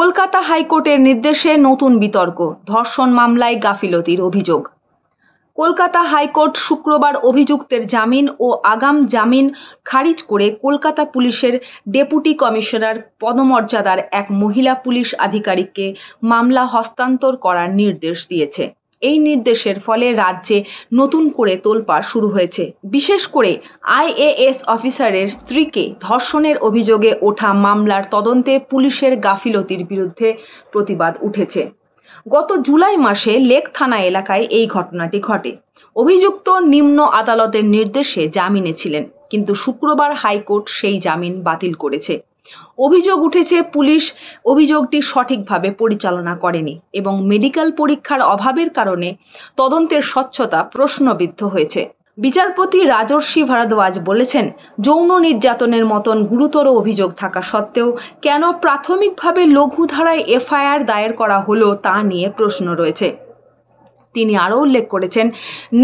কলকাতা হাইকোর্টের নির্দেশে নতুন বিতর্ক ধর্ষণ মামলায় গাফিলতির অভিযোগ কলকাতা হাইকোর্ট শুক্রবার অভিযুক্তের জামিন ও আগাম জামিন খারিজ করে কলকাতা পুলিশের ডেপুটি কমিশনার পদমর্যাদার এক মহিলা পুলিশ আধিকারিককে মামলা হস্তান্তর করার নির্দেশ দিয়েছে এই নির্দেশের ফলে রাজ্যে নতুন করে তোলপাড় শুরু হয়েছে বিশেষ করে আইএএস অফিসারের স্ত্রীকে ধর্ষণের অভিযোগে ওঠা মামলার তদন্তে পুলিশের গাফিলতির বিরুদ্ধে প্রতিবাদ উঠেছে গত জুলাই মাসে লেক থানা এলাকায় এই ঘটনাটি ঘটে অভিযুক্ত নিম্ন আদালতের নির্দেশে জামিনে ছিলেন কিন্তু শুক্রবার হাইকোর্ট সেই জামিন বাতিল করেছে অভিযোগ উঠেছে পুলিশ অভিযোগটি সঠিকভাবে পরিচালনা করেনি এবং মেডিকেল পরীক্ষার অভাবের কারণে তদন্তের স্বচ্ছতা প্রশ্নবিদ্ধ হয়েছে বিচারপতি রাজর্ষি ভারদ্বাজ বলেছেন যৌন নির্যাতনের মতন গুরুতর অভিযোগ থাকা সত্ত্বেও কেন প্রাথমিকভাবে লঘু ধারায় এফআইআর দায়ের করা হলো তা নিয়ে প্রশ্ন রয়েছে তিনি আরও উল্লেখ করেছেন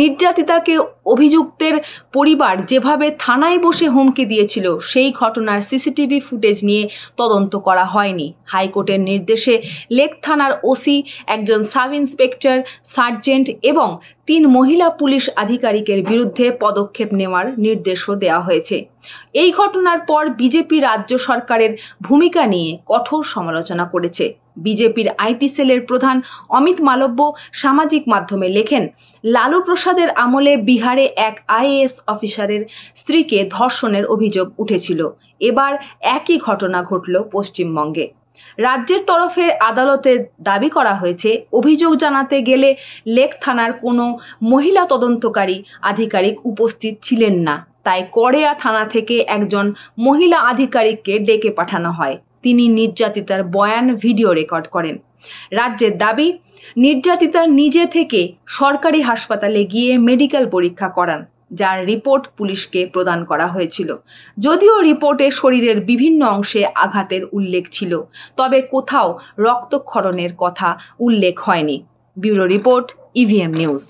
নির্যাতিতাকে অভিযুক্তের পরিবার যেভাবে থানায় বসে হুমকি দিয়েছিল সেই ঘটনার সিসিটিভি ফুটেজ নিয়ে তদন্ত করা হয়নি হাইকোর্টের নির্দেশে লেক থানার ওসি একজন সাব ইন্সপেক্টর সার্জেন্ট এবং তিন মহিলা পুলিশ আধিকারিকের বিরুদ্ধে পদক্ষেপ নেওয়ার নির্দেশও দেওয়া হয়েছে এই ঘটনার পর বিজেপি রাজ্য সরকারের ভূমিকা নিয়ে কঠোর সমালোচনা করেছে বিজেপির আইটি সেলের প্রধান অমিত মালব্য সামাজিক মাধ্যমে লেখেন লালু প্রসাদের আমলে বিহারে এক আইএএস অফিসারের স্ত্রীকে ধর্ষণের অভিযোগ উঠেছিল এবার একই ঘটনা ঘটল পশ্চিমবঙ্গে রাজ্যের তরফে আদালতে দাবি করা হয়েছে অভিযোগ জানাতে গেলে লেক থানার কোনো মহিলা তদন্তকারী আধিকারিক উপস্থিত ছিলেন না তাই কড়েয়া থানা থেকে একজন মহিলা আধিকারিককে ডেকে পাঠানো হয় তিনি নির্যাতিতার বয়ান ভিডিও রেকর্ড করেন রাজ্যের দাবি নির্যাতিতা নিজে থেকে সরকারি হাসপাতালে গিয়ে মেডিকেল পরীক্ষা করান যার রিপোর্ট পুলিশকে প্রদান করা হয়েছিল যদিও রিপোর্টে শরীরের বিভিন্ন অংশে আঘাতের উল্লেখ ছিল তবে কোথাও রক্তক্ষরণের কথা উল্লেখ হয়নি bureau report EVM e news